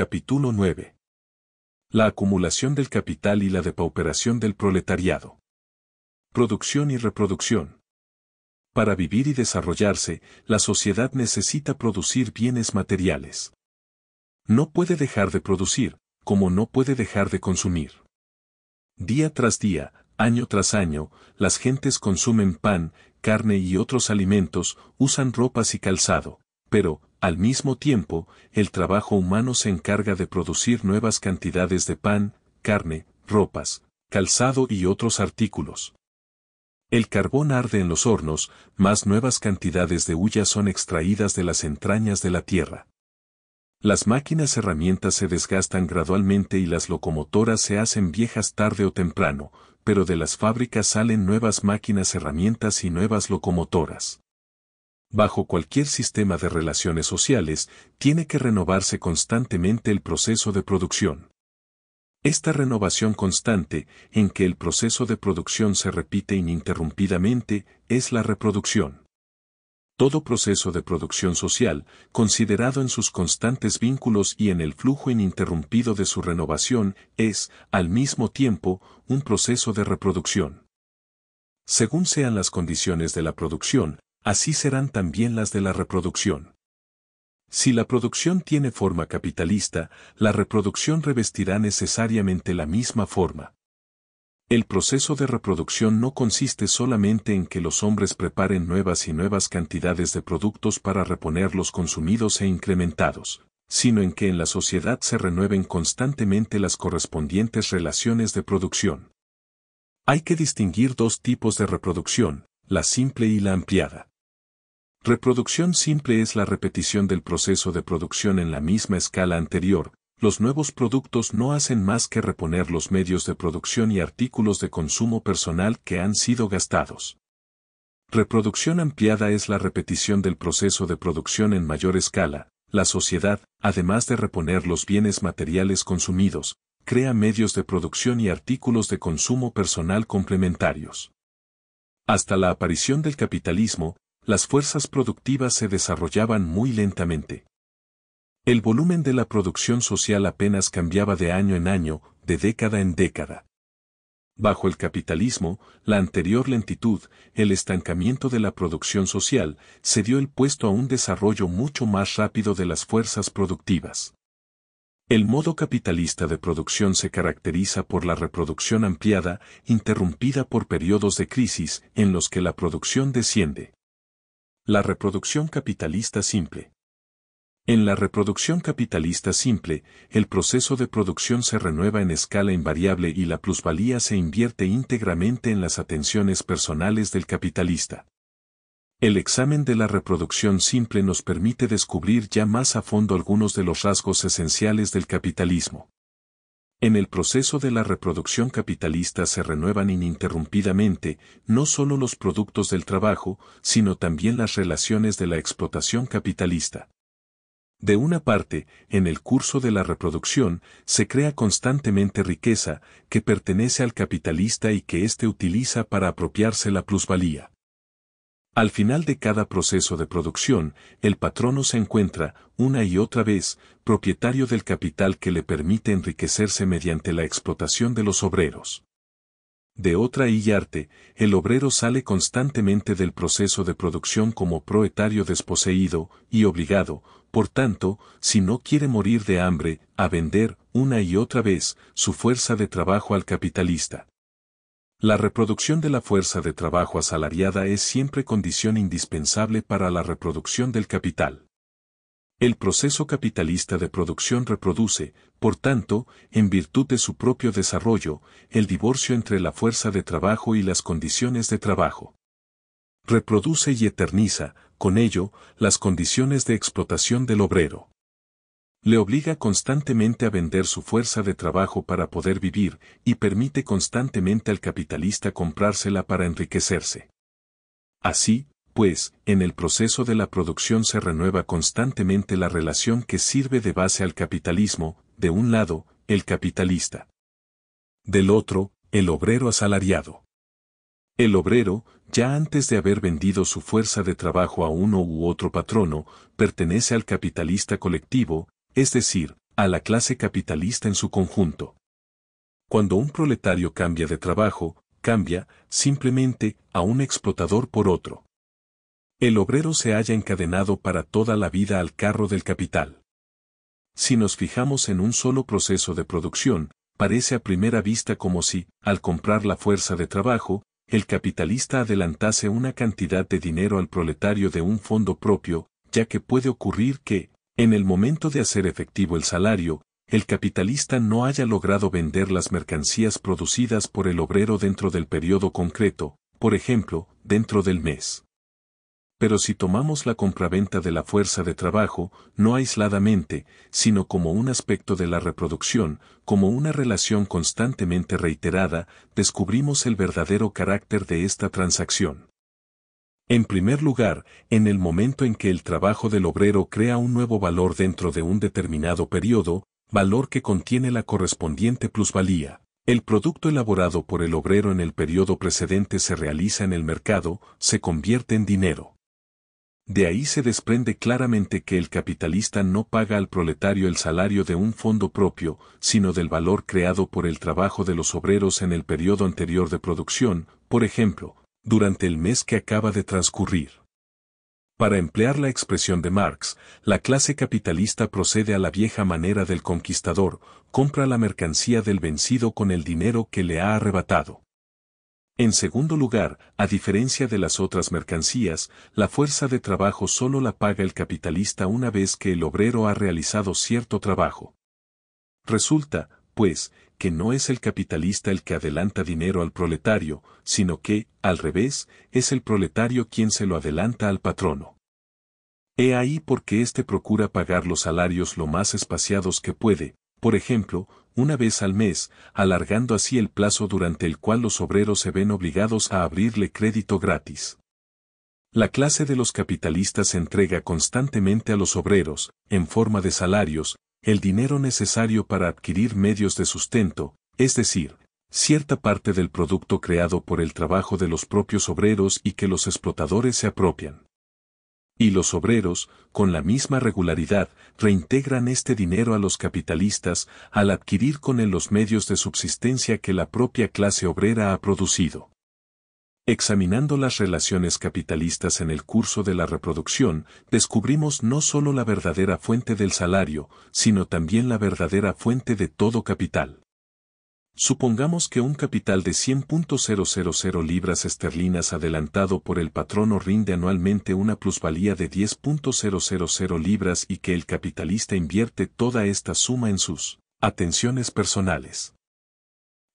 Capítulo 9. La acumulación del capital y la depauperación del proletariado. Producción y reproducción. Para vivir y desarrollarse, la sociedad necesita producir bienes materiales. No puede dejar de producir, como no puede dejar de consumir. Día tras día, año tras año, las gentes consumen pan, carne y otros alimentos, usan ropas y calzado, pero, al mismo tiempo, el trabajo humano se encarga de producir nuevas cantidades de pan, carne, ropas, calzado y otros artículos. El carbón arde en los hornos, más nuevas cantidades de hulla son extraídas de las entrañas de la tierra. Las máquinas herramientas se desgastan gradualmente y las locomotoras se hacen viejas tarde o temprano, pero de las fábricas salen nuevas máquinas herramientas y nuevas locomotoras bajo cualquier sistema de relaciones sociales, tiene que renovarse constantemente el proceso de producción. Esta renovación constante, en que el proceso de producción se repite ininterrumpidamente, es la reproducción. Todo proceso de producción social, considerado en sus constantes vínculos y en el flujo ininterrumpido de su renovación, es, al mismo tiempo, un proceso de reproducción. Según sean las condiciones de la producción, así serán también las de la reproducción. Si la producción tiene forma capitalista, la reproducción revestirá necesariamente la misma forma. El proceso de reproducción no consiste solamente en que los hombres preparen nuevas y nuevas cantidades de productos para reponer los consumidos e incrementados, sino en que en la sociedad se renueven constantemente las correspondientes relaciones de producción. Hay que distinguir dos tipos de reproducción, la simple y la ampliada. Reproducción simple es la repetición del proceso de producción en la misma escala anterior, los nuevos productos no hacen más que reponer los medios de producción y artículos de consumo personal que han sido gastados. Reproducción ampliada es la repetición del proceso de producción en mayor escala. La sociedad, además de reponer los bienes materiales consumidos, crea medios de producción y artículos de consumo personal complementarios. Hasta la aparición del capitalismo, las fuerzas productivas se desarrollaban muy lentamente. El volumen de la producción social apenas cambiaba de año en año, de década en década. Bajo el capitalismo, la anterior lentitud, el estancamiento de la producción social, se dio el puesto a un desarrollo mucho más rápido de las fuerzas productivas. El modo capitalista de producción se caracteriza por la reproducción ampliada, interrumpida por periodos de crisis en los que la producción desciende. La reproducción capitalista simple. En la reproducción capitalista simple, el proceso de producción se renueva en escala invariable y la plusvalía se invierte íntegramente en las atenciones personales del capitalista. El examen de la reproducción simple nos permite descubrir ya más a fondo algunos de los rasgos esenciales del capitalismo. En el proceso de la reproducción capitalista se renuevan ininterrumpidamente no solo los productos del trabajo, sino también las relaciones de la explotación capitalista. De una parte, en el curso de la reproducción, se crea constantemente riqueza, que pertenece al capitalista y que éste utiliza para apropiarse la plusvalía. Al final de cada proceso de producción, el patrono se encuentra, una y otra vez, propietario del capital que le permite enriquecerse mediante la explotación de los obreros. De otra y arte, el obrero sale constantemente del proceso de producción como proetario desposeído y obligado, por tanto, si no quiere morir de hambre, a vender, una y otra vez, su fuerza de trabajo al capitalista. La reproducción de la fuerza de trabajo asalariada es siempre condición indispensable para la reproducción del capital. El proceso capitalista de producción reproduce, por tanto, en virtud de su propio desarrollo, el divorcio entre la fuerza de trabajo y las condiciones de trabajo. Reproduce y eterniza, con ello, las condiciones de explotación del obrero le obliga constantemente a vender su fuerza de trabajo para poder vivir y permite constantemente al capitalista comprársela para enriquecerse. Así, pues, en el proceso de la producción se renueva constantemente la relación que sirve de base al capitalismo, de un lado, el capitalista. Del otro, el obrero asalariado. El obrero, ya antes de haber vendido su fuerza de trabajo a uno u otro patrono, pertenece al capitalista colectivo, es decir, a la clase capitalista en su conjunto. Cuando un proletario cambia de trabajo, cambia, simplemente, a un explotador por otro. El obrero se haya encadenado para toda la vida al carro del capital. Si nos fijamos en un solo proceso de producción, parece a primera vista como si, al comprar la fuerza de trabajo, el capitalista adelantase una cantidad de dinero al proletario de un fondo propio, ya que puede ocurrir que, en el momento de hacer efectivo el salario, el capitalista no haya logrado vender las mercancías producidas por el obrero dentro del periodo concreto, por ejemplo, dentro del mes. Pero si tomamos la compraventa de la fuerza de trabajo, no aisladamente, sino como un aspecto de la reproducción, como una relación constantemente reiterada, descubrimos el verdadero carácter de esta transacción. En primer lugar, en el momento en que el trabajo del obrero crea un nuevo valor dentro de un determinado periodo, valor que contiene la correspondiente plusvalía. El producto elaborado por el obrero en el periodo precedente se realiza en el mercado, se convierte en dinero. De ahí se desprende claramente que el capitalista no paga al proletario el salario de un fondo propio, sino del valor creado por el trabajo de los obreros en el periodo anterior de producción, por ejemplo, durante el mes que acaba de transcurrir. Para emplear la expresión de Marx, la clase capitalista procede a la vieja manera del conquistador, compra la mercancía del vencido con el dinero que le ha arrebatado. En segundo lugar, a diferencia de las otras mercancías, la fuerza de trabajo solo la paga el capitalista una vez que el obrero ha realizado cierto trabajo. Resulta, pues, que no es el capitalista el que adelanta dinero al proletario, sino que, al revés, es el proletario quien se lo adelanta al patrono. He ahí porque éste procura pagar los salarios lo más espaciados que puede, por ejemplo, una vez al mes, alargando así el plazo durante el cual los obreros se ven obligados a abrirle crédito gratis. La clase de los capitalistas entrega constantemente a los obreros, en forma de salarios, el dinero necesario para adquirir medios de sustento, es decir, cierta parte del producto creado por el trabajo de los propios obreros y que los explotadores se apropian. Y los obreros, con la misma regularidad, reintegran este dinero a los capitalistas al adquirir con él los medios de subsistencia que la propia clase obrera ha producido. Examinando las relaciones capitalistas en el curso de la reproducción, descubrimos no solo la verdadera fuente del salario, sino también la verdadera fuente de todo capital. Supongamos que un capital de 100.000 libras esterlinas adelantado por el patrono rinde anualmente una plusvalía de 10.000 libras y que el capitalista invierte toda esta suma en sus atenciones personales.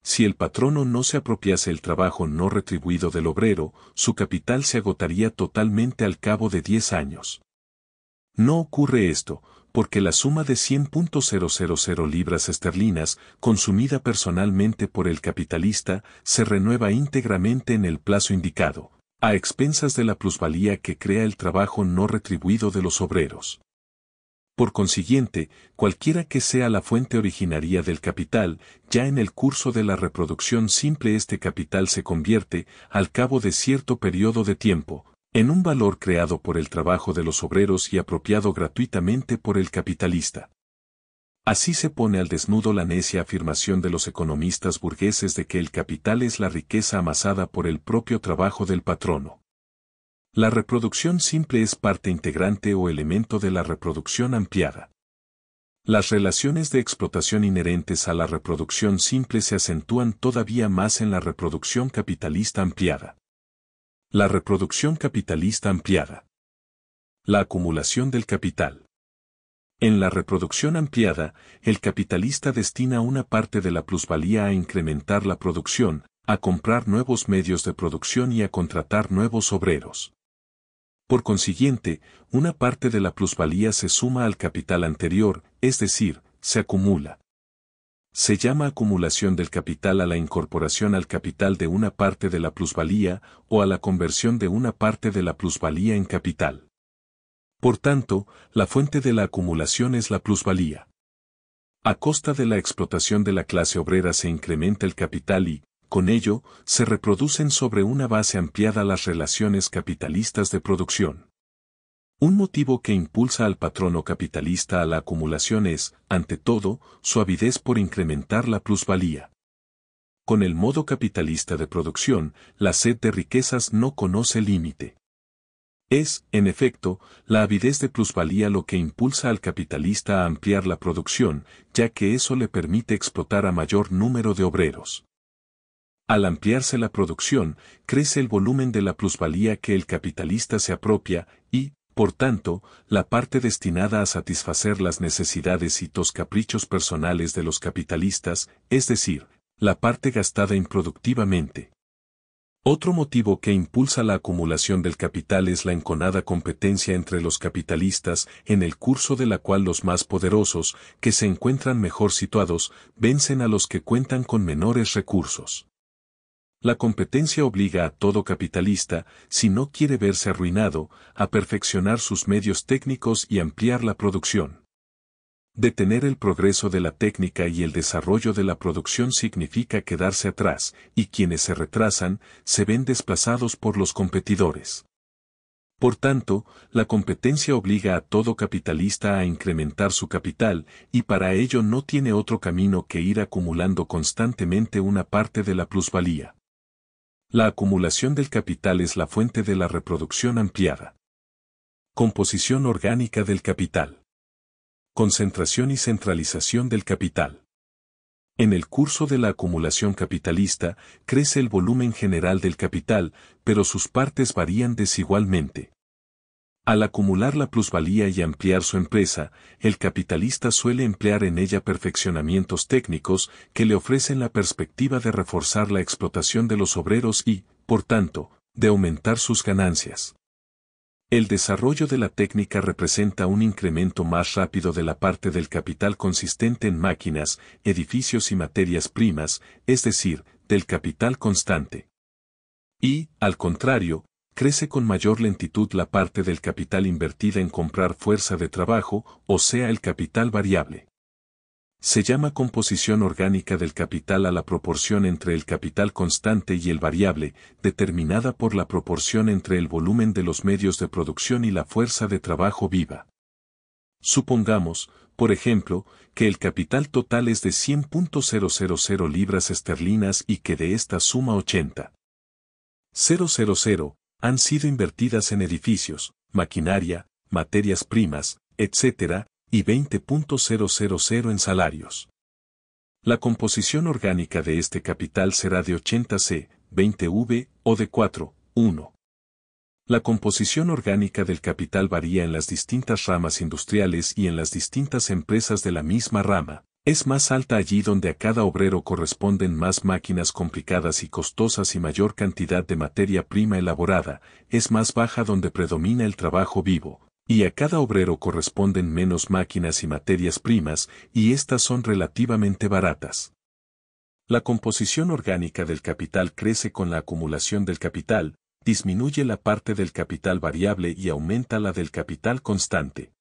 Si el patrono no se apropiase el trabajo no retribuido del obrero, su capital se agotaría totalmente al cabo de 10 años. No ocurre esto, porque la suma de 100.000 libras esterlinas, consumida personalmente por el capitalista, se renueva íntegramente en el plazo indicado, a expensas de la plusvalía que crea el trabajo no retribuido de los obreros. Por consiguiente, cualquiera que sea la fuente originaria del capital, ya en el curso de la reproducción simple este capital se convierte, al cabo de cierto periodo de tiempo, en un valor creado por el trabajo de los obreros y apropiado gratuitamente por el capitalista. Así se pone al desnudo la necia afirmación de los economistas burgueses de que el capital es la riqueza amasada por el propio trabajo del patrono. La reproducción simple es parte integrante o elemento de la reproducción ampliada. Las relaciones de explotación inherentes a la reproducción simple se acentúan todavía más en la reproducción capitalista ampliada. La reproducción capitalista ampliada. La acumulación del capital. En la reproducción ampliada, el capitalista destina una parte de la plusvalía a incrementar la producción, a comprar nuevos medios de producción y a contratar nuevos obreros. Por consiguiente, una parte de la plusvalía se suma al capital anterior, es decir, se acumula. Se llama acumulación del capital a la incorporación al capital de una parte de la plusvalía o a la conversión de una parte de la plusvalía en capital. Por tanto, la fuente de la acumulación es la plusvalía. A costa de la explotación de la clase obrera se incrementa el capital y, con ello, se reproducen sobre una base ampliada las relaciones capitalistas de producción. Un motivo que impulsa al patrono capitalista a la acumulación es, ante todo, su avidez por incrementar la plusvalía. Con el modo capitalista de producción, la sed de riquezas no conoce límite. Es, en efecto, la avidez de plusvalía lo que impulsa al capitalista a ampliar la producción, ya que eso le permite explotar a mayor número de obreros. Al ampliarse la producción, crece el volumen de la plusvalía que el capitalista se apropia y, por tanto, la parte destinada a satisfacer las necesidades y los caprichos personales de los capitalistas, es decir, la parte gastada improductivamente. Otro motivo que impulsa la acumulación del capital es la enconada competencia entre los capitalistas, en el curso de la cual los más poderosos, que se encuentran mejor situados, vencen a los que cuentan con menores recursos. La competencia obliga a todo capitalista, si no quiere verse arruinado, a perfeccionar sus medios técnicos y ampliar la producción. Detener el progreso de la técnica y el desarrollo de la producción significa quedarse atrás, y quienes se retrasan, se ven desplazados por los competidores. Por tanto, la competencia obliga a todo capitalista a incrementar su capital, y para ello no tiene otro camino que ir acumulando constantemente una parte de la plusvalía. La acumulación del capital es la fuente de la reproducción ampliada. Composición orgánica del capital. Concentración y centralización del capital. En el curso de la acumulación capitalista, crece el volumen general del capital, pero sus partes varían desigualmente. Al acumular la plusvalía y ampliar su empresa, el capitalista suele emplear en ella perfeccionamientos técnicos que le ofrecen la perspectiva de reforzar la explotación de los obreros y, por tanto, de aumentar sus ganancias. El desarrollo de la técnica representa un incremento más rápido de la parte del capital consistente en máquinas, edificios y materias primas, es decir, del capital constante. Y, al contrario, crece con mayor lentitud la parte del capital invertida en comprar fuerza de trabajo, o sea, el capital variable. Se llama composición orgánica del capital a la proporción entre el capital constante y el variable, determinada por la proporción entre el volumen de los medios de producción y la fuerza de trabajo viva. Supongamos, por ejemplo, que el capital total es de 100.000 libras esterlinas y que de esta suma 80 han sido invertidas en edificios, maquinaria, materias primas, etc., y 20.000 en salarios. La composición orgánica de este capital será de 80C, 20V o de 4, 1. La composición orgánica del capital varía en las distintas ramas industriales y en las distintas empresas de la misma rama, es más alta allí donde a cada obrero corresponden más máquinas complicadas y costosas y mayor cantidad de materia prima elaborada, es más baja donde predomina el trabajo vivo, y a cada obrero corresponden menos máquinas y materias primas, y estas son relativamente baratas. La composición orgánica del capital crece con la acumulación del capital, disminuye la parte del capital variable y aumenta la del capital constante.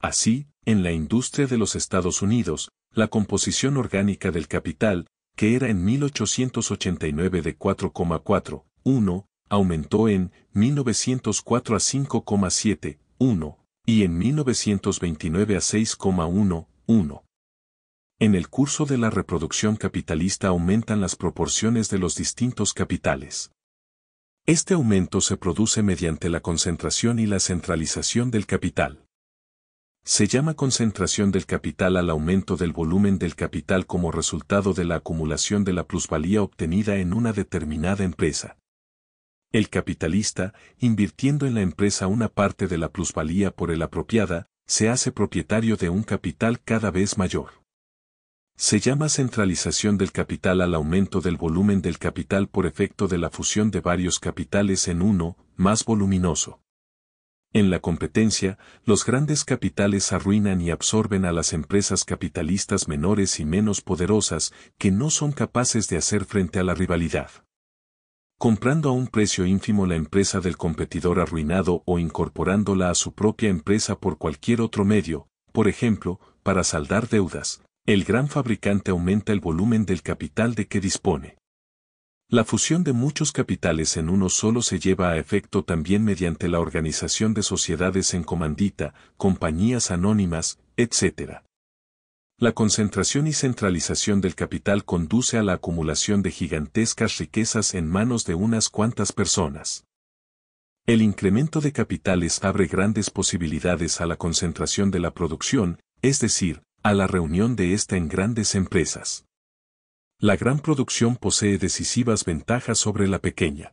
Así, en la industria de los Estados Unidos, la composición orgánica del capital, que era en 1889 de 4,41, aumentó en 1904 a 5,71 y en 1929 a 6,11. En el curso de la reproducción capitalista aumentan las proporciones de los distintos capitales. Este aumento se produce mediante la concentración y la centralización del capital. Se llama concentración del capital al aumento del volumen del capital como resultado de la acumulación de la plusvalía obtenida en una determinada empresa. El capitalista, invirtiendo en la empresa una parte de la plusvalía por el apropiada, se hace propietario de un capital cada vez mayor. Se llama centralización del capital al aumento del volumen del capital por efecto de la fusión de varios capitales en uno, más voluminoso. En la competencia, los grandes capitales arruinan y absorben a las empresas capitalistas menores y menos poderosas que no son capaces de hacer frente a la rivalidad. Comprando a un precio ínfimo la empresa del competidor arruinado o incorporándola a su propia empresa por cualquier otro medio, por ejemplo, para saldar deudas, el gran fabricante aumenta el volumen del capital de que dispone. La fusión de muchos capitales en uno solo se lleva a efecto también mediante la organización de sociedades en comandita, compañías anónimas, etc. La concentración y centralización del capital conduce a la acumulación de gigantescas riquezas en manos de unas cuantas personas. El incremento de capitales abre grandes posibilidades a la concentración de la producción, es decir, a la reunión de esta en grandes empresas. La gran producción posee decisivas ventajas sobre la pequeña.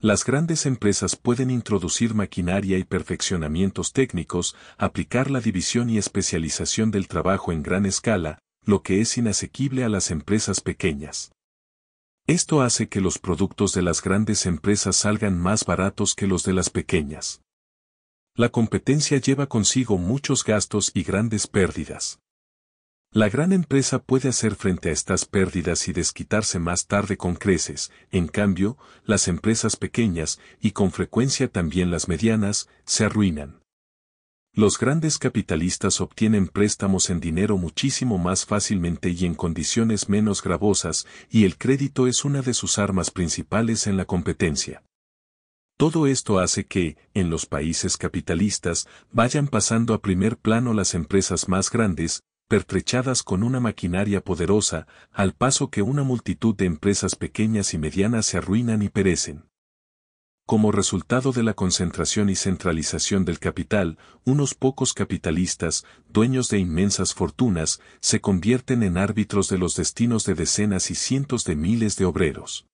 Las grandes empresas pueden introducir maquinaria y perfeccionamientos técnicos, aplicar la división y especialización del trabajo en gran escala, lo que es inasequible a las empresas pequeñas. Esto hace que los productos de las grandes empresas salgan más baratos que los de las pequeñas. La competencia lleva consigo muchos gastos y grandes pérdidas. La gran empresa puede hacer frente a estas pérdidas y desquitarse más tarde con creces, en cambio, las empresas pequeñas, y con frecuencia también las medianas, se arruinan. Los grandes capitalistas obtienen préstamos en dinero muchísimo más fácilmente y en condiciones menos gravosas, y el crédito es una de sus armas principales en la competencia. Todo esto hace que, en los países capitalistas, vayan pasando a primer plano las empresas más grandes, pertrechadas con una maquinaria poderosa, al paso que una multitud de empresas pequeñas y medianas se arruinan y perecen. Como resultado de la concentración y centralización del capital, unos pocos capitalistas, dueños de inmensas fortunas, se convierten en árbitros de los destinos de decenas y cientos de miles de obreros.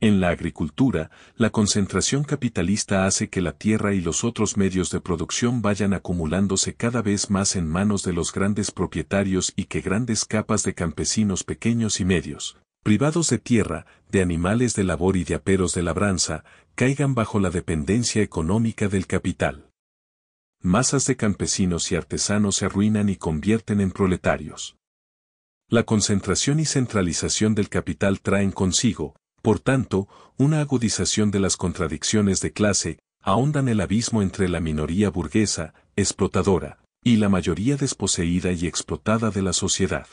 En la agricultura, la concentración capitalista hace que la tierra y los otros medios de producción vayan acumulándose cada vez más en manos de los grandes propietarios y que grandes capas de campesinos pequeños y medios, privados de tierra, de animales de labor y de aperos de labranza, caigan bajo la dependencia económica del capital. Masas de campesinos y artesanos se arruinan y convierten en proletarios. La concentración y centralización del capital traen consigo, por tanto, una agudización de las contradicciones de clase ahondan el abismo entre la minoría burguesa, explotadora, y la mayoría desposeída y explotada de la sociedad.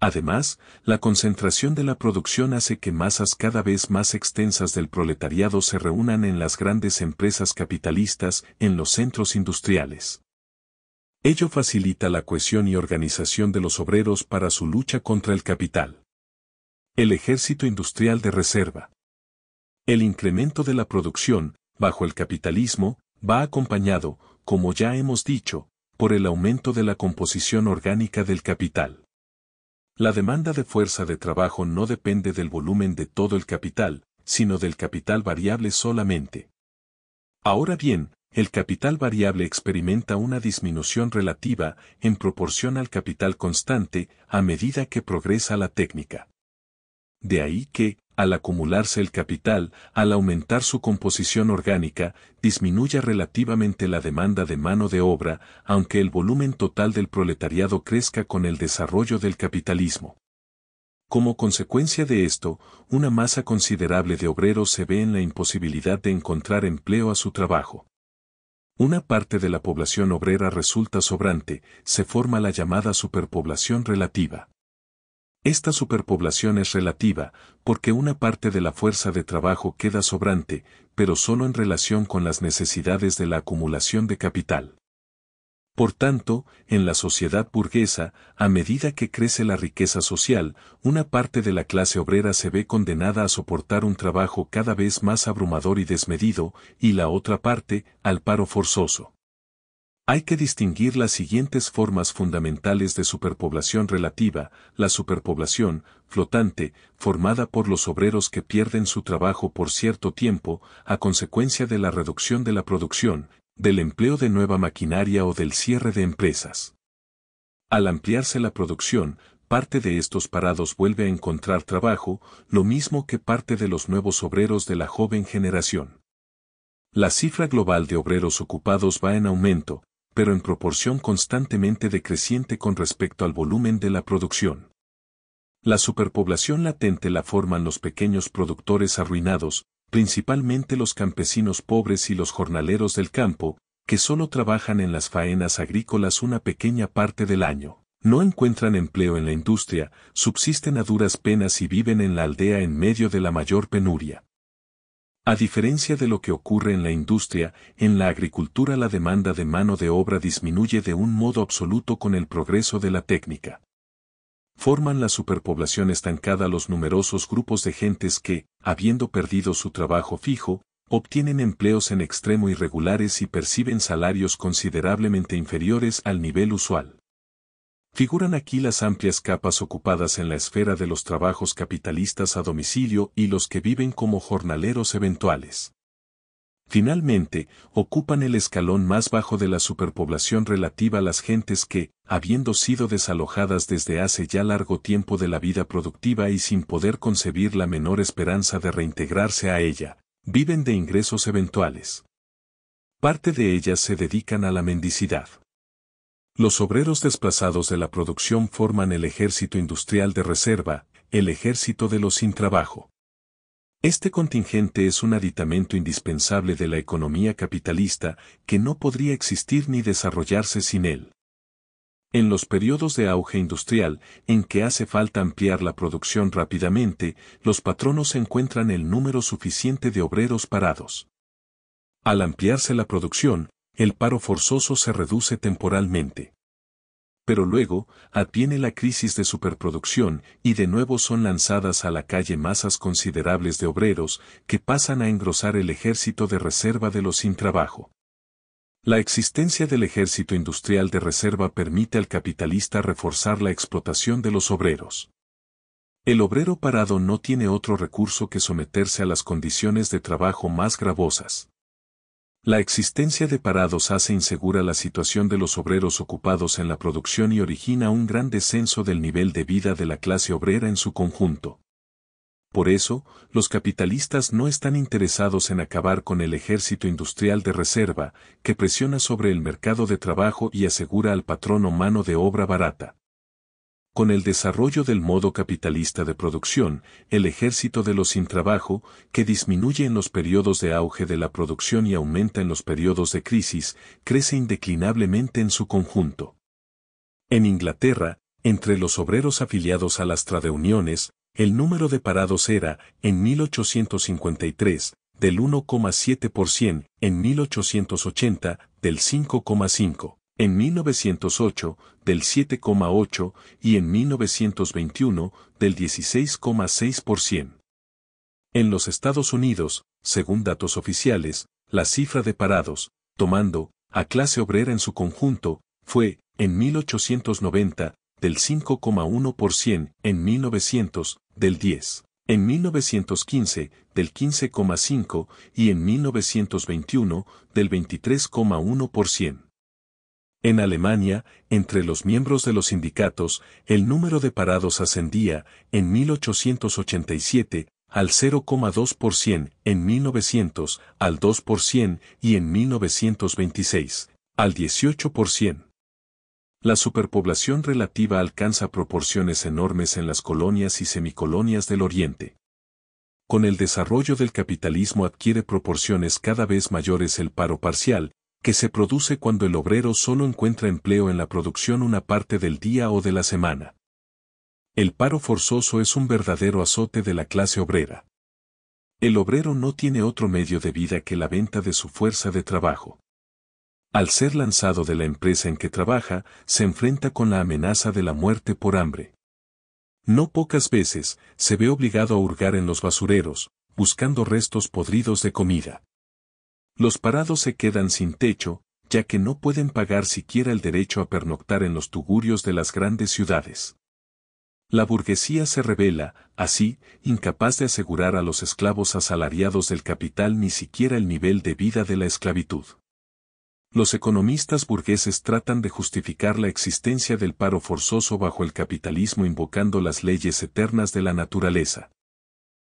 Además, la concentración de la producción hace que masas cada vez más extensas del proletariado se reúnan en las grandes empresas capitalistas, en los centros industriales. Ello facilita la cohesión y organización de los obreros para su lucha contra el capital. El ejército industrial de reserva. El incremento de la producción, bajo el capitalismo, va acompañado, como ya hemos dicho, por el aumento de la composición orgánica del capital. La demanda de fuerza de trabajo no depende del volumen de todo el capital, sino del capital variable solamente. Ahora bien, el capital variable experimenta una disminución relativa en proporción al capital constante a medida que progresa la técnica. De ahí que, al acumularse el capital, al aumentar su composición orgánica, disminuya relativamente la demanda de mano de obra, aunque el volumen total del proletariado crezca con el desarrollo del capitalismo. Como consecuencia de esto, una masa considerable de obreros se ve en la imposibilidad de encontrar empleo a su trabajo. Una parte de la población obrera resulta sobrante, se forma la llamada superpoblación relativa. Esta superpoblación es relativa, porque una parte de la fuerza de trabajo queda sobrante, pero solo en relación con las necesidades de la acumulación de capital. Por tanto, en la sociedad burguesa, a medida que crece la riqueza social, una parte de la clase obrera se ve condenada a soportar un trabajo cada vez más abrumador y desmedido, y la otra parte, al paro forzoso. Hay que distinguir las siguientes formas fundamentales de superpoblación relativa, la superpoblación flotante, formada por los obreros que pierden su trabajo por cierto tiempo, a consecuencia de la reducción de la producción, del empleo de nueva maquinaria o del cierre de empresas. Al ampliarse la producción, parte de estos parados vuelve a encontrar trabajo, lo mismo que parte de los nuevos obreros de la joven generación. La cifra global de obreros ocupados va en aumento, pero en proporción constantemente decreciente con respecto al volumen de la producción. La superpoblación latente la forman los pequeños productores arruinados, principalmente los campesinos pobres y los jornaleros del campo, que solo trabajan en las faenas agrícolas una pequeña parte del año. No encuentran empleo en la industria, subsisten a duras penas y viven en la aldea en medio de la mayor penuria. A diferencia de lo que ocurre en la industria, en la agricultura la demanda de mano de obra disminuye de un modo absoluto con el progreso de la técnica. Forman la superpoblación estancada los numerosos grupos de gentes que, habiendo perdido su trabajo fijo, obtienen empleos en extremo irregulares y perciben salarios considerablemente inferiores al nivel usual. Figuran aquí las amplias capas ocupadas en la esfera de los trabajos capitalistas a domicilio y los que viven como jornaleros eventuales. Finalmente, ocupan el escalón más bajo de la superpoblación relativa a las gentes que, habiendo sido desalojadas desde hace ya largo tiempo de la vida productiva y sin poder concebir la menor esperanza de reintegrarse a ella, viven de ingresos eventuales. Parte de ellas se dedican a la mendicidad. Los obreros desplazados de la producción forman el ejército industrial de reserva, el ejército de los sin trabajo. Este contingente es un aditamento indispensable de la economía capitalista que no podría existir ni desarrollarse sin él. En los periodos de auge industrial, en que hace falta ampliar la producción rápidamente, los patronos encuentran el número suficiente de obreros parados. Al ampliarse la producción, el paro forzoso se reduce temporalmente. Pero luego, adviene la crisis de superproducción y de nuevo son lanzadas a la calle masas considerables de obreros que pasan a engrosar el ejército de reserva de los sin trabajo. La existencia del ejército industrial de reserva permite al capitalista reforzar la explotación de los obreros. El obrero parado no tiene otro recurso que someterse a las condiciones de trabajo más gravosas. La existencia de parados hace insegura la situación de los obreros ocupados en la producción y origina un gran descenso del nivel de vida de la clase obrera en su conjunto. Por eso, los capitalistas no están interesados en acabar con el ejército industrial de reserva, que presiona sobre el mercado de trabajo y asegura al patrono mano de obra barata. Con el desarrollo del modo capitalista de producción, el ejército de los sin trabajo, que disminuye en los periodos de auge de la producción y aumenta en los periodos de crisis, crece indeclinablemente en su conjunto. En Inglaterra, entre los obreros afiliados a las tradeuniones, el número de parados era, en 1853, del 1,7%, en 1880, del 5,5% en 1908 del 7,8 y en 1921 del 16,6%. En los Estados Unidos, según datos oficiales, la cifra de parados, tomando a clase obrera en su conjunto, fue, en 1890, del 5,1%, en 1900, del 10, en 1915, del 15,5% y en 1921, del 23,1%. En Alemania, entre los miembros de los sindicatos, el número de parados ascendía, en 1887, al 0,2% en 1900, al 2% y en 1926, al 18%. La superpoblación relativa alcanza proporciones enormes en las colonias y semicolonias del Oriente. Con el desarrollo del capitalismo adquiere proporciones cada vez mayores el paro parcial, que se produce cuando el obrero solo encuentra empleo en la producción una parte del día o de la semana. El paro forzoso es un verdadero azote de la clase obrera. El obrero no tiene otro medio de vida que la venta de su fuerza de trabajo. Al ser lanzado de la empresa en que trabaja, se enfrenta con la amenaza de la muerte por hambre. No pocas veces, se ve obligado a hurgar en los basureros, buscando restos podridos de comida. Los parados se quedan sin techo, ya que no pueden pagar siquiera el derecho a pernoctar en los tugurios de las grandes ciudades. La burguesía se revela, así, incapaz de asegurar a los esclavos asalariados del capital ni siquiera el nivel de vida de la esclavitud. Los economistas burgueses tratan de justificar la existencia del paro forzoso bajo el capitalismo invocando las leyes eternas de la naturaleza.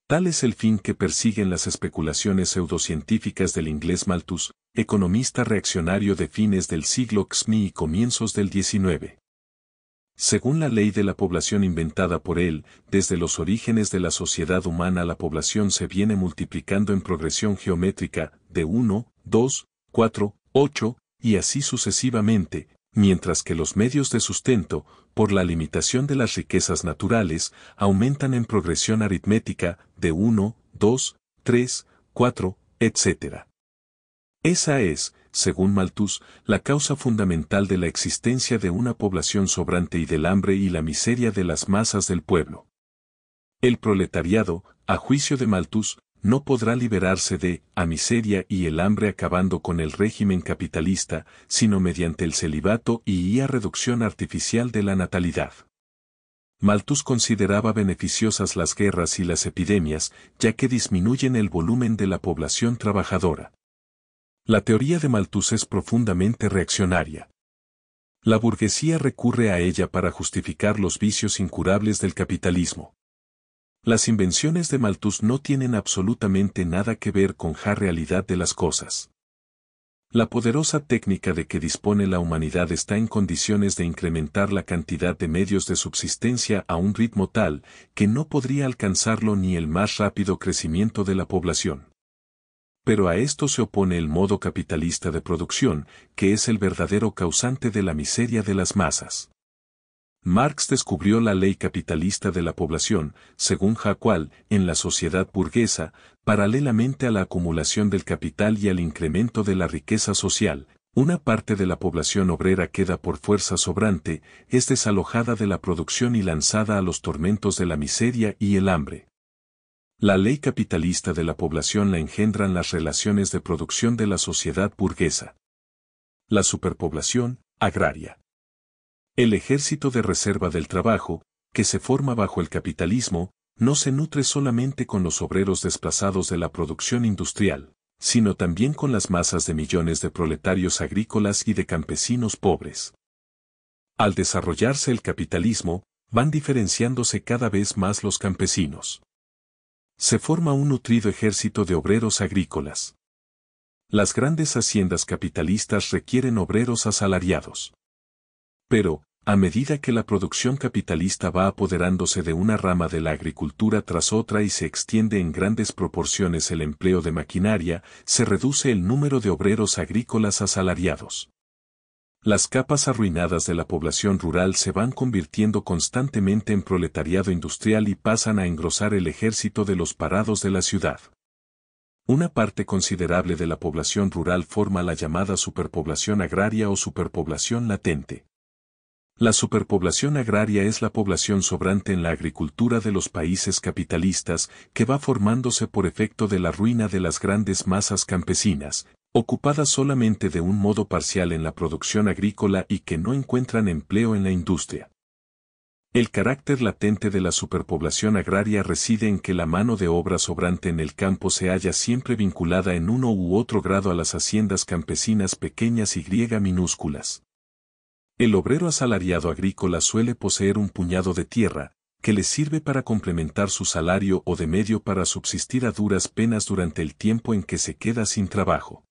Tal es el fin que persiguen las especulaciones pseudocientíficas del inglés Malthus, economista reaccionario de fines del siglo XMI y comienzos del XIX. Según la ley de la población inventada por él, desde los orígenes de la sociedad humana la población se viene multiplicando en progresión geométrica, de 1, 2, 4, 8, y así sucesivamente, mientras que los medios de sustento, por la limitación de las riquezas naturales, aumentan en progresión aritmética de 1, 2, 3, 4, etc. Esa es, según Malthus, la causa fundamental de la existencia de una población sobrante y del hambre y la miseria de las masas del pueblo. El proletariado, a juicio de Malthus, no podrá liberarse de a miseria y el hambre acabando con el régimen capitalista, sino mediante el celibato y a reducción artificial de la natalidad. Malthus consideraba beneficiosas las guerras y las epidemias, ya que disminuyen el volumen de la población trabajadora. La teoría de Malthus es profundamente reaccionaria. La burguesía recurre a ella para justificar los vicios incurables del capitalismo. Las invenciones de Malthus no tienen absolutamente nada que ver con la realidad de las cosas. La poderosa técnica de que dispone la humanidad está en condiciones de incrementar la cantidad de medios de subsistencia a un ritmo tal que no podría alcanzarlo ni el más rápido crecimiento de la población. Pero a esto se opone el modo capitalista de producción, que es el verdadero causante de la miseria de las masas. Marx descubrió la ley capitalista de la población, según Jacual, en la sociedad burguesa, paralelamente a la acumulación del capital y al incremento de la riqueza social, una parte de la población obrera queda por fuerza sobrante, es desalojada de la producción y lanzada a los tormentos de la miseria y el hambre. La ley capitalista de la población la engendran las relaciones de producción de la sociedad burguesa. La superpoblación, agraria. El ejército de reserva del trabajo, que se forma bajo el capitalismo, no se nutre solamente con los obreros desplazados de la producción industrial, sino también con las masas de millones de proletarios agrícolas y de campesinos pobres. Al desarrollarse el capitalismo, van diferenciándose cada vez más los campesinos. Se forma un nutrido ejército de obreros agrícolas. Las grandes haciendas capitalistas requieren obreros asalariados. Pero, a medida que la producción capitalista va apoderándose de una rama de la agricultura tras otra y se extiende en grandes proporciones el empleo de maquinaria, se reduce el número de obreros agrícolas asalariados. Las capas arruinadas de la población rural se van convirtiendo constantemente en proletariado industrial y pasan a engrosar el ejército de los parados de la ciudad. Una parte considerable de la población rural forma la llamada superpoblación agraria o superpoblación latente. La superpoblación agraria es la población sobrante en la agricultura de los países capitalistas que va formándose por efecto de la ruina de las grandes masas campesinas, ocupadas solamente de un modo parcial en la producción agrícola y que no encuentran empleo en la industria. El carácter latente de la superpoblación agraria reside en que la mano de obra sobrante en el campo se halla siempre vinculada en uno u otro grado a las haciendas campesinas pequeñas y griega minúsculas. El obrero asalariado agrícola suele poseer un puñado de tierra, que le sirve para complementar su salario o de medio para subsistir a duras penas durante el tiempo en que se queda sin trabajo.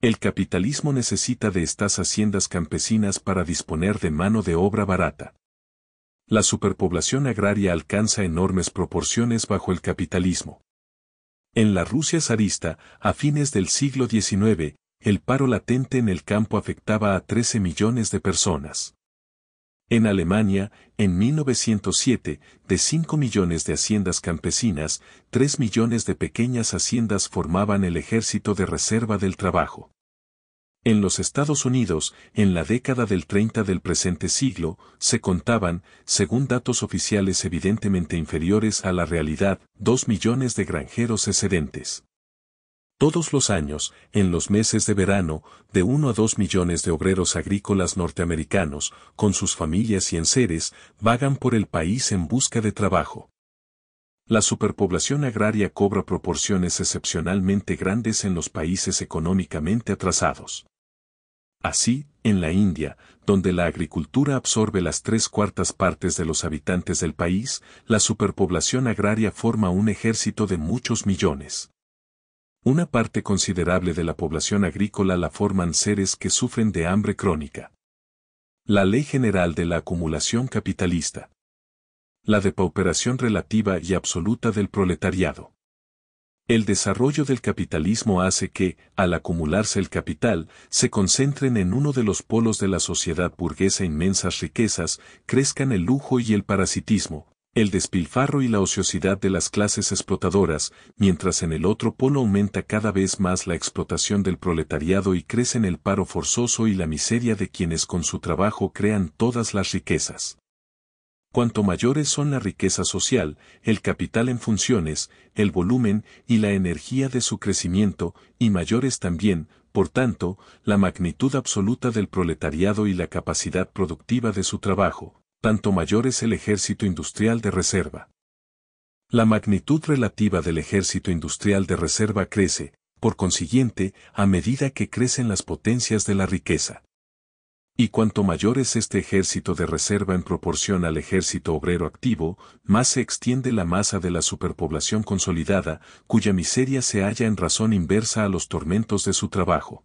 El capitalismo necesita de estas haciendas campesinas para disponer de mano de obra barata. La superpoblación agraria alcanza enormes proporciones bajo el capitalismo. En la Rusia zarista, a fines del siglo XIX, el paro latente en el campo afectaba a 13 millones de personas. En Alemania, en 1907, de 5 millones de haciendas campesinas, 3 millones de pequeñas haciendas formaban el ejército de reserva del trabajo. En los Estados Unidos, en la década del 30 del presente siglo, se contaban, según datos oficiales evidentemente inferiores a la realidad, 2 millones de granjeros excedentes. Todos los años, en los meses de verano, de 1 a 2 millones de obreros agrícolas norteamericanos, con sus familias y enseres, vagan por el país en busca de trabajo. La superpoblación agraria cobra proporciones excepcionalmente grandes en los países económicamente atrasados. Así, en la India, donde la agricultura absorbe las tres cuartas partes de los habitantes del país, la superpoblación agraria forma un ejército de muchos millones. Una parte considerable de la población agrícola la forman seres que sufren de hambre crónica. La ley general de la acumulación capitalista. La depauperación relativa y absoluta del proletariado. El desarrollo del capitalismo hace que, al acumularse el capital, se concentren en uno de los polos de la sociedad burguesa inmensas riquezas, crezcan el lujo y el parasitismo, el despilfarro y la ociosidad de las clases explotadoras, mientras en el otro polo aumenta cada vez más la explotación del proletariado y crecen el paro forzoso y la miseria de quienes con su trabajo crean todas las riquezas. Cuanto mayores son la riqueza social, el capital en funciones, el volumen y la energía de su crecimiento, y mayores también, por tanto, la magnitud absoluta del proletariado y la capacidad productiva de su trabajo, tanto mayor es el ejército industrial de reserva. La magnitud relativa del ejército industrial de reserva crece, por consiguiente, a medida que crecen las potencias de la riqueza. Y cuanto mayor es este ejército de reserva en proporción al ejército obrero activo, más se extiende la masa de la superpoblación consolidada, cuya miseria se halla en razón inversa a los tormentos de su trabajo.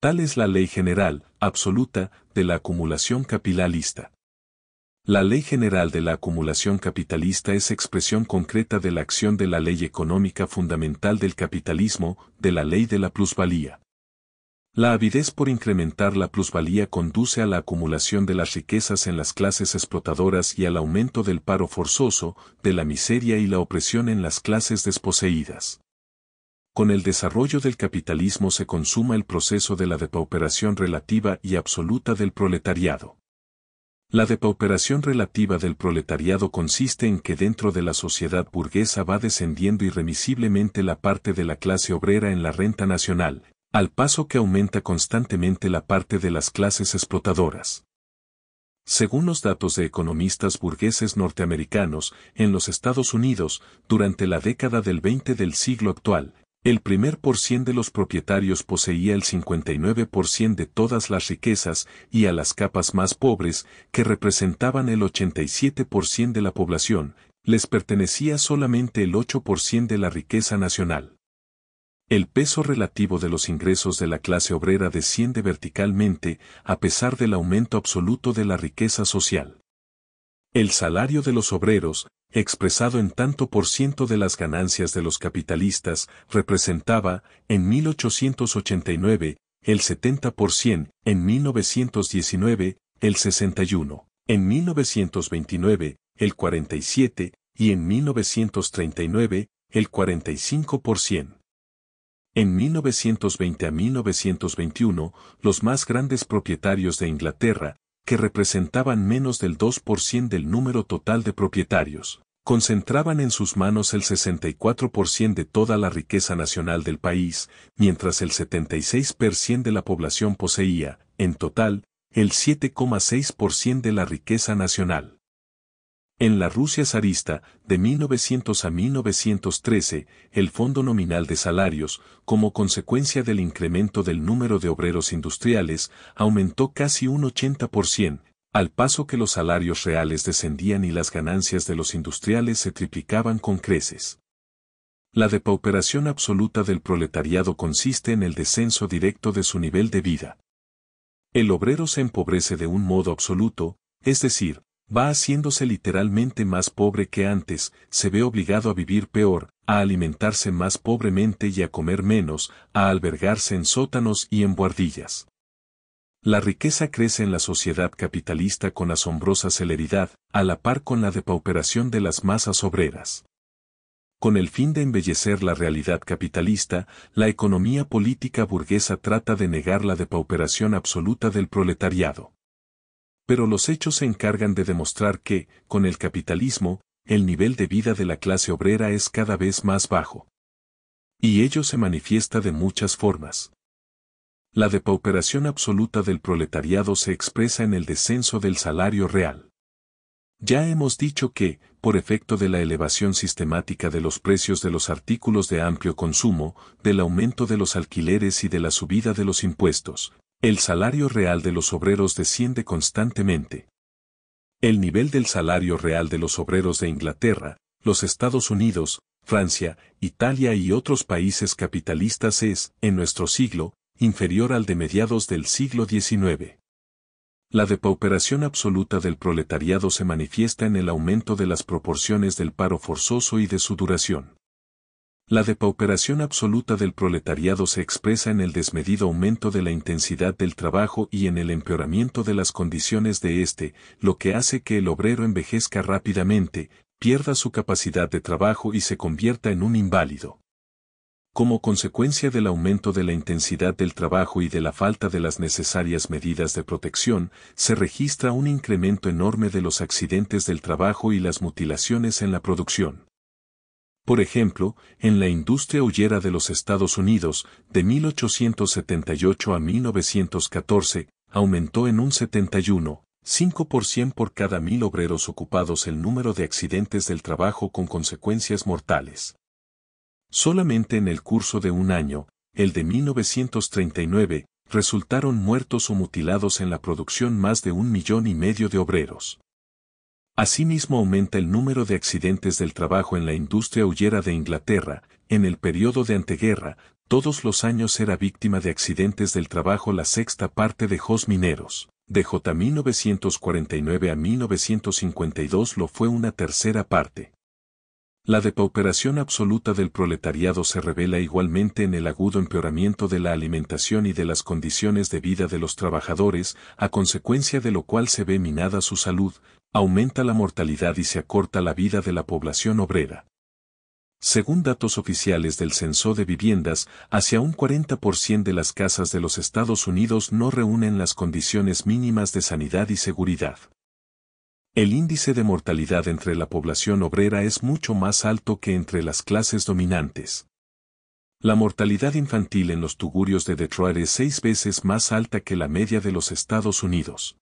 Tal es la ley general, absoluta, de la acumulación capitalista. La ley general de la acumulación capitalista es expresión concreta de la acción de la ley económica fundamental del capitalismo, de la ley de la plusvalía. La avidez por incrementar la plusvalía conduce a la acumulación de las riquezas en las clases explotadoras y al aumento del paro forzoso, de la miseria y la opresión en las clases desposeídas. Con el desarrollo del capitalismo se consuma el proceso de la depauperación relativa y absoluta del proletariado. La depauperación relativa del proletariado consiste en que dentro de la sociedad burguesa va descendiendo irremisiblemente la parte de la clase obrera en la renta nacional, al paso que aumenta constantemente la parte de las clases explotadoras. Según los datos de economistas burgueses norteamericanos, en los Estados Unidos, durante la década del 20 del siglo actual, el primer por cien de los propietarios poseía el 59% de todas las riquezas y a las capas más pobres, que representaban el 87% de la población, les pertenecía solamente el 8% de la riqueza nacional. El peso relativo de los ingresos de la clase obrera desciende verticalmente a pesar del aumento absoluto de la riqueza social. El salario de los obreros, expresado en tanto por ciento de las ganancias de los capitalistas, representaba, en 1889, el 70%, en 1919, el 61%, en 1929, el 47% y en 1939, el 45%. En 1920 a 1921, los más grandes propietarios de Inglaterra, que representaban menos del 2% del número total de propietarios, concentraban en sus manos el 64% de toda la riqueza nacional del país, mientras el 76% de la población poseía, en total, el 7,6% de la riqueza nacional. En la Rusia zarista, de 1900 a 1913, el Fondo Nominal de Salarios, como consecuencia del incremento del número de obreros industriales, aumentó casi un 80%, al paso que los salarios reales descendían y las ganancias de los industriales se triplicaban con creces. La depauperación absoluta del proletariado consiste en el descenso directo de su nivel de vida. El obrero se empobrece de un modo absoluto, es decir, va haciéndose literalmente más pobre que antes, se ve obligado a vivir peor, a alimentarse más pobremente y a comer menos, a albergarse en sótanos y en buhardillas. La riqueza crece en la sociedad capitalista con asombrosa celeridad, a la par con la depauperación de las masas obreras. Con el fin de embellecer la realidad capitalista, la economía política burguesa trata de negar la depauperación absoluta del proletariado. Pero los hechos se encargan de demostrar que, con el capitalismo, el nivel de vida de la clase obrera es cada vez más bajo. Y ello se manifiesta de muchas formas. La depauperación absoluta del proletariado se expresa en el descenso del salario real. Ya hemos dicho que, por efecto de la elevación sistemática de los precios de los artículos de amplio consumo, del aumento de los alquileres y de la subida de los impuestos, el salario real de los obreros desciende constantemente. El nivel del salario real de los obreros de Inglaterra, los Estados Unidos, Francia, Italia y otros países capitalistas es, en nuestro siglo, inferior al de mediados del siglo XIX. La depauperación absoluta del proletariado se manifiesta en el aumento de las proporciones del paro forzoso y de su duración. La depauperación absoluta del proletariado se expresa en el desmedido aumento de la intensidad del trabajo y en el empeoramiento de las condiciones de éste, lo que hace que el obrero envejezca rápidamente, pierda su capacidad de trabajo y se convierta en un inválido. Como consecuencia del aumento de la intensidad del trabajo y de la falta de las necesarias medidas de protección, se registra un incremento enorme de los accidentes del trabajo y las mutilaciones en la producción por ejemplo, en la industria huyera de los Estados Unidos, de 1878 a 1914, aumentó en un 71,5% por cada mil obreros ocupados el número de accidentes del trabajo con consecuencias mortales. Solamente en el curso de un año, el de 1939, resultaron muertos o mutilados en la producción más de un millón y medio de obreros. Asimismo aumenta el número de accidentes del trabajo en la industria huyera de Inglaterra, en el periodo de anteguerra, todos los años era víctima de accidentes del trabajo la sexta parte de jos mineros. De J 1949 a 1952 lo fue una tercera parte. La depauperación absoluta del proletariado se revela igualmente en el agudo empeoramiento de la alimentación y de las condiciones de vida de los trabajadores, a consecuencia de lo cual se ve minada su salud, aumenta la mortalidad y se acorta la vida de la población obrera. Según datos oficiales del Censo de Viviendas, hacia un 40% de las casas de los Estados Unidos no reúnen las condiciones mínimas de sanidad y seguridad. El índice de mortalidad entre la población obrera es mucho más alto que entre las clases dominantes. La mortalidad infantil en los tugurios de Detroit es seis veces más alta que la media de los Estados Unidos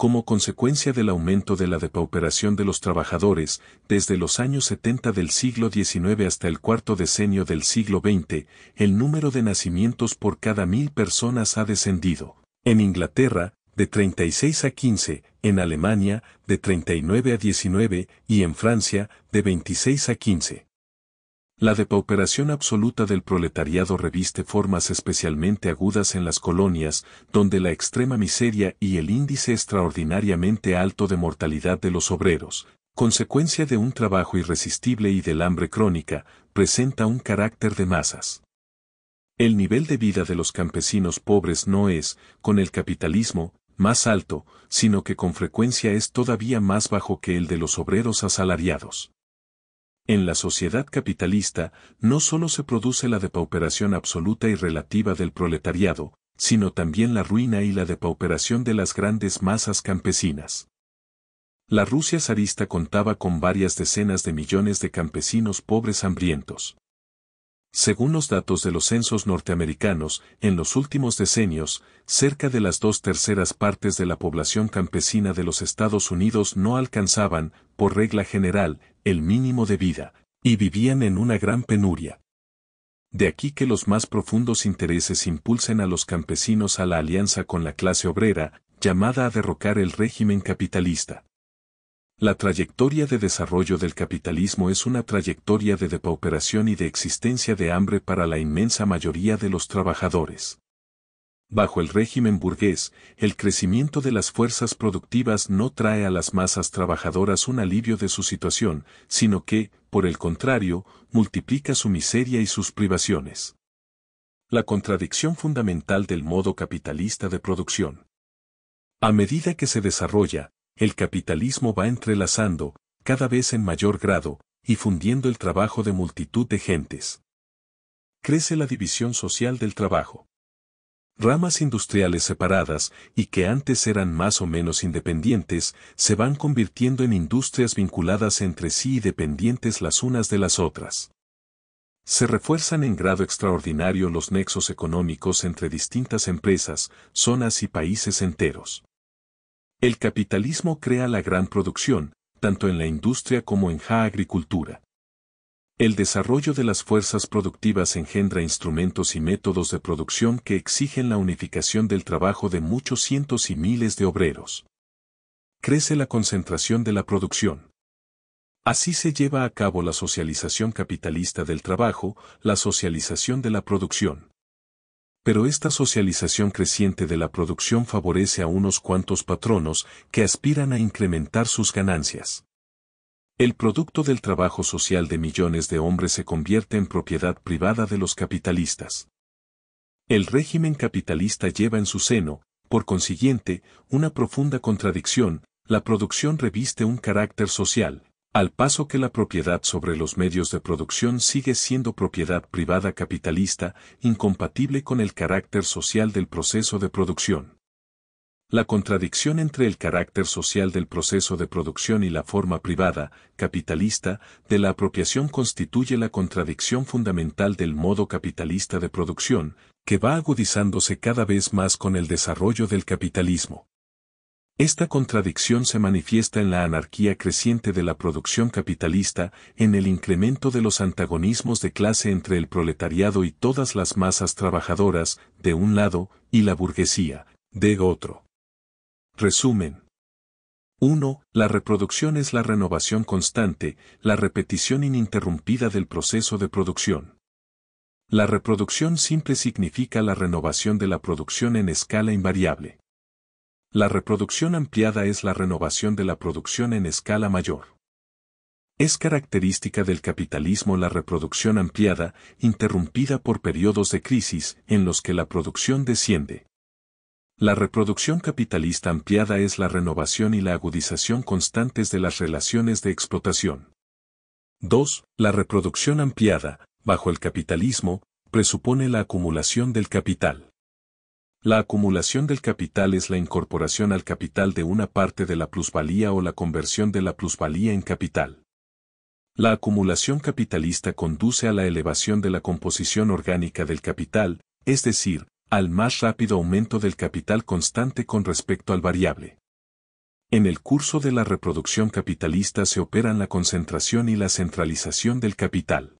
como consecuencia del aumento de la depauperación de los trabajadores, desde los años 70 del siglo XIX hasta el cuarto decenio del siglo XX, el número de nacimientos por cada mil personas ha descendido. En Inglaterra, de 36 a 15, en Alemania, de 39 a 19, y en Francia, de 26 a 15. La depauperación absoluta del proletariado reviste formas especialmente agudas en las colonias, donde la extrema miseria y el índice extraordinariamente alto de mortalidad de los obreros, consecuencia de un trabajo irresistible y del hambre crónica, presenta un carácter de masas. El nivel de vida de los campesinos pobres no es, con el capitalismo, más alto, sino que con frecuencia es todavía más bajo que el de los obreros asalariados. En la sociedad capitalista, no solo se produce la depauperación absoluta y relativa del proletariado, sino también la ruina y la depauperación de las grandes masas campesinas. La Rusia zarista contaba con varias decenas de millones de campesinos pobres hambrientos. Según los datos de los censos norteamericanos, en los últimos decenios, cerca de las dos terceras partes de la población campesina de los Estados Unidos no alcanzaban, por regla general, el mínimo de vida, y vivían en una gran penuria. De aquí que los más profundos intereses impulsen a los campesinos a la alianza con la clase obrera, llamada a derrocar el régimen capitalista. La trayectoria de desarrollo del capitalismo es una trayectoria de depauperación y de existencia de hambre para la inmensa mayoría de los trabajadores. Bajo el régimen burgués, el crecimiento de las fuerzas productivas no trae a las masas trabajadoras un alivio de su situación, sino que, por el contrario, multiplica su miseria y sus privaciones. La contradicción fundamental del modo capitalista de producción. A medida que se desarrolla, el capitalismo va entrelazando, cada vez en mayor grado, y fundiendo el trabajo de multitud de gentes. Crece la división social del trabajo ramas industriales separadas y que antes eran más o menos independientes, se van convirtiendo en industrias vinculadas entre sí y dependientes las unas de las otras. Se refuerzan en grado extraordinario los nexos económicos entre distintas empresas, zonas y países enteros. El capitalismo crea la gran producción, tanto en la industria como en la agricultura. El desarrollo de las fuerzas productivas engendra instrumentos y métodos de producción que exigen la unificación del trabajo de muchos cientos y miles de obreros. Crece la concentración de la producción. Así se lleva a cabo la socialización capitalista del trabajo, la socialización de la producción. Pero esta socialización creciente de la producción favorece a unos cuantos patronos que aspiran a incrementar sus ganancias. El producto del trabajo social de millones de hombres se convierte en propiedad privada de los capitalistas. El régimen capitalista lleva en su seno, por consiguiente, una profunda contradicción, la producción reviste un carácter social, al paso que la propiedad sobre los medios de producción sigue siendo propiedad privada capitalista, incompatible con el carácter social del proceso de producción. La contradicción entre el carácter social del proceso de producción y la forma privada, capitalista, de la apropiación constituye la contradicción fundamental del modo capitalista de producción, que va agudizándose cada vez más con el desarrollo del capitalismo. Esta contradicción se manifiesta en la anarquía creciente de la producción capitalista, en el incremento de los antagonismos de clase entre el proletariado y todas las masas trabajadoras, de un lado, y la burguesía, de otro. Resumen. 1. La reproducción es la renovación constante, la repetición ininterrumpida del proceso de producción. La reproducción simple significa la renovación de la producción en escala invariable. La reproducción ampliada es la renovación de la producción en escala mayor. Es característica del capitalismo la reproducción ampliada, interrumpida por periodos de crisis en los que la producción desciende. La reproducción capitalista ampliada es la renovación y la agudización constantes de las relaciones de explotación. 2. La reproducción ampliada, bajo el capitalismo, presupone la acumulación del capital. La acumulación del capital es la incorporación al capital de una parte de la plusvalía o la conversión de la plusvalía en capital. La acumulación capitalista conduce a la elevación de la composición orgánica del capital, es decir, al más rápido aumento del capital constante con respecto al variable. En el curso de la reproducción capitalista se operan la concentración y la centralización del capital.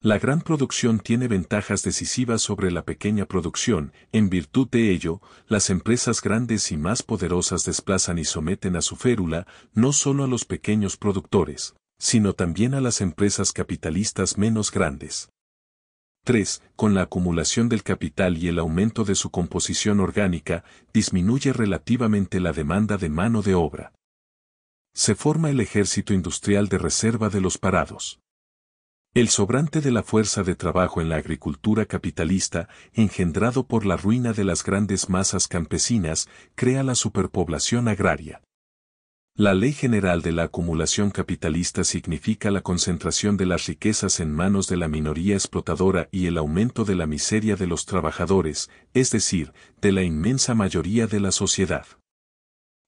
La gran producción tiene ventajas decisivas sobre la pequeña producción, en virtud de ello, las empresas grandes y más poderosas desplazan y someten a su férula no solo a los pequeños productores, sino también a las empresas capitalistas menos grandes. 3. Con la acumulación del capital y el aumento de su composición orgánica, disminuye relativamente la demanda de mano de obra. Se forma el ejército industrial de reserva de los parados. El sobrante de la fuerza de trabajo en la agricultura capitalista, engendrado por la ruina de las grandes masas campesinas, crea la superpoblación agraria. La ley general de la acumulación capitalista significa la concentración de las riquezas en manos de la minoría explotadora y el aumento de la miseria de los trabajadores, es decir, de la inmensa mayoría de la sociedad.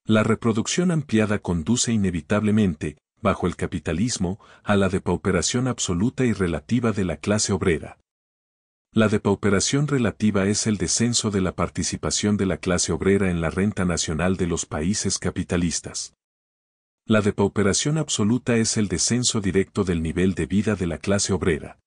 La reproducción ampliada conduce inevitablemente, bajo el capitalismo, a la depauperación absoluta y relativa de la clase obrera. La depauperación relativa es el descenso de la participación de la clase obrera en la renta nacional de los países capitalistas. La depauperación absoluta es el descenso directo del nivel de vida de la clase obrera.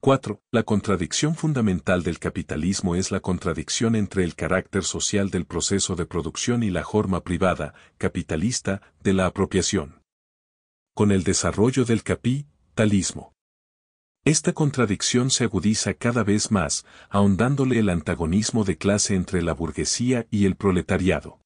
4. La contradicción fundamental del capitalismo es la contradicción entre el carácter social del proceso de producción y la forma privada, capitalista, de la apropiación. Con el desarrollo del capitalismo. Esta contradicción se agudiza cada vez más, ahondándole el antagonismo de clase entre la burguesía y el proletariado.